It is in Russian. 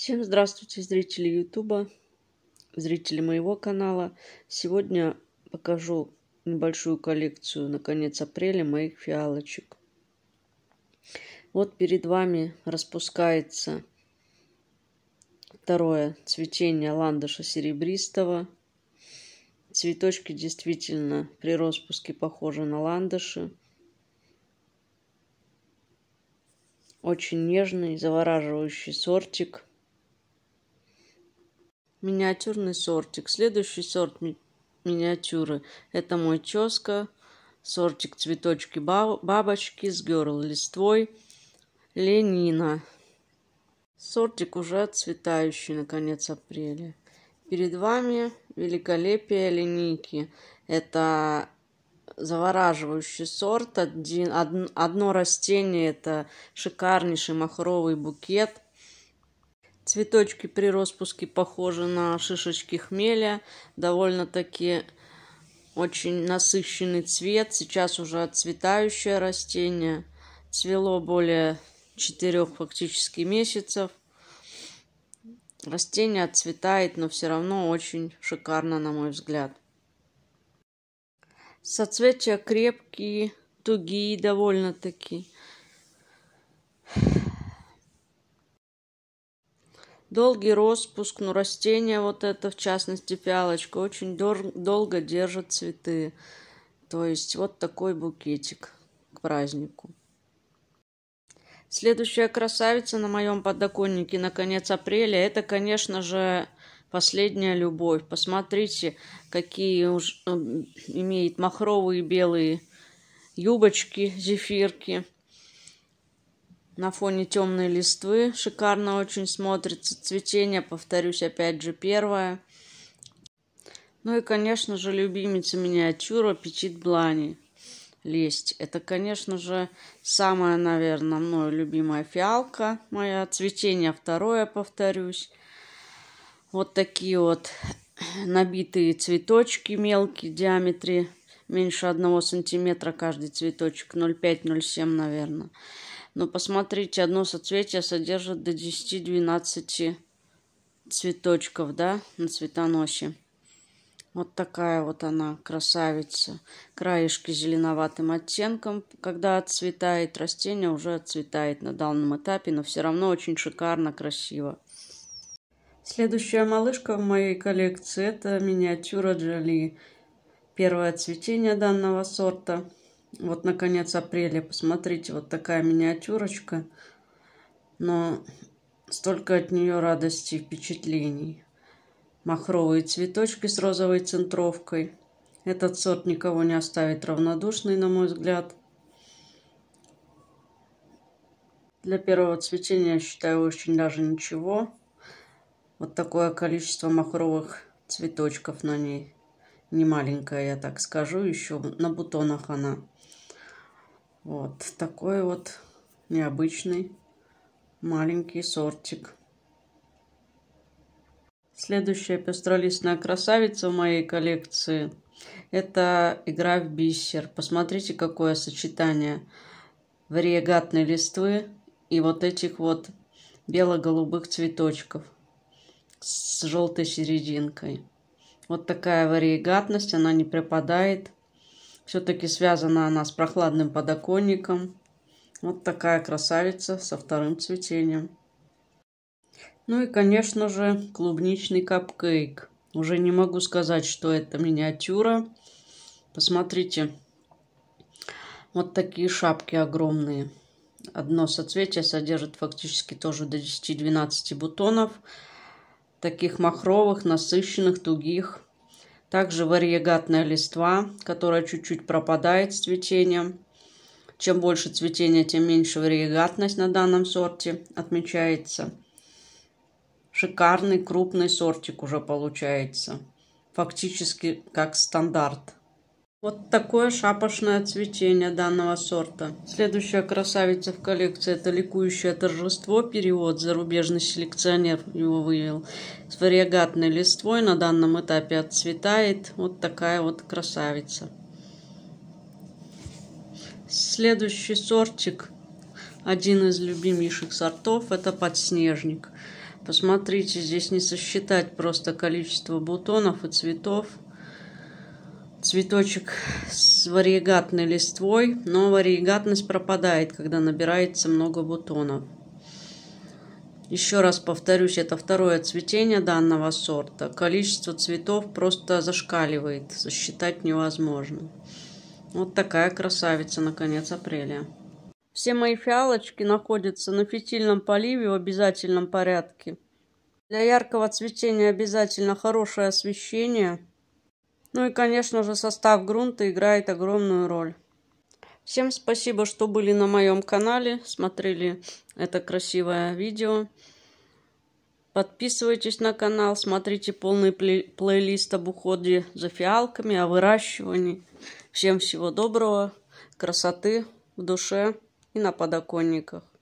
Всем здравствуйте, зрители Ютуба, зрители моего канала. Сегодня покажу небольшую коллекцию на конец апреля моих фиалочек. Вот перед вами распускается второе цветение ландыша серебристого. Цветочки действительно при распуске похожи на ландыши. Очень нежный, завораживающий сортик – Миниатюрный сортик. Следующий сорт ми миниатюры – это мой ческа, сортик цветочки бабочки с герл листвой Ленина. Сортик уже отцветающий на конец апреля. Перед вами великолепие линейки. Это завораживающий сорт. Один, од, одно растение – это шикарнейший махровый букет – Цветочки при распуске похожи на шишечки хмеля. Довольно-таки очень насыщенный цвет. Сейчас уже отцветающее растение. Цвело более четырех фактически месяцев. Растение отцветает, но все равно очень шикарно, на мой взгляд. Соцветия крепкие, тугие довольно-таки. Долгий распуск, ну растение вот это, в частности фиалочка, очень дор- долго держит цветы. То есть вот такой букетик к празднику. Следующая красавица на моем подоконнике на конец апреля, это, конечно же, последняя любовь. Посмотрите, какие уж э, имеет махровые белые юбочки, зефирки на фоне темной листвы. Шикарно очень смотрится цветение, повторюсь, опять же, первое. Ну и, конечно же, любимица миниатюра Петит Блани. Лесть. Это, конечно же, самая, наверное, мною любимая фиалка моя. Цветение второе, повторюсь. Вот такие вот набитые цветочки мелкие, диаметре меньше одного сантиметра каждый цветочек, 0,5-0,7, наверное. Но посмотрите, одно соцветие содержит до 10-12 цветочков, да, на цветоносе. Вот такая вот она, красавица. Краешки зеленоватым оттенком. Когда отцветает растение, уже отцветает на данном этапе, но все равно очень шикарно, красиво. Следующая малышка в моей коллекции – это миниатюра Джоли. Первое цветение данного сорта – вот на конец апреля, посмотрите, вот такая миниатюрочка. Но столько от нее радости и впечатлений. Махровые цветочки с розовой центровкой. Этот сорт никого не оставит равнодушный, на мой взгляд. Для первого цветения, я считаю, очень даже ничего. Вот такое количество махровых цветочков на ней. Не маленькая, я так скажу, еще на бутонах она. Вот такой вот необычный маленький сортик. Следующая пестролистная красавица в моей коллекции – это игра в бисер. Посмотрите, какое сочетание варигатной листвы и вот этих вот бело-голубых цветочков с желтой серединкой. Вот такая варигатность, она не пропадает – все-таки связана она с прохладным подоконником. Вот такая красавица со вторым цветением. Ну и, конечно же, клубничный капкейк. Уже не могу сказать, что это миниатюра. Посмотрите, вот такие шапки огромные. Одно соцветие содержит фактически тоже до 10-12 бутонов. Таких махровых, насыщенных, тугих. Также варьегатная листва, которая чуть-чуть пропадает с цветением. Чем больше цветения, тем меньше варьегатность на данном сорте отмечается. Шикарный крупный сортик уже получается. Фактически как стандарт. Вот такое шапошное цветение данного сорта. Следующая красавица в коллекции – это ликующее торжество. Период зарубежный селекционер его вывел с варигатной листвой. На данном этапе отцветает вот такая вот красавица. Следующий сортик, один из любимейших сортов – это подснежник. Посмотрите, здесь не сосчитать просто количество бутонов и цветов – цветочек с варьегатной листвой, но варьегатность пропадает, когда набирается много бутонов. Еще раз повторюсь, это второе цветение данного сорта. Количество цветов просто зашкаливает, сосчитать невозможно. Вот такая красавица на конец апреля. Все мои фиалочки находятся на фитильном поливе в обязательном порядке. Для яркого цветения обязательно хорошее освещение – ну и, конечно же, состав грунта играет огромную роль. Всем спасибо, что были на моем канале, смотрели это красивое видео. Подписывайтесь на канал, смотрите полный плей плейлист об уходе за фиалками, о выращивании. Всем всего доброго, красоты в душе и на подоконниках.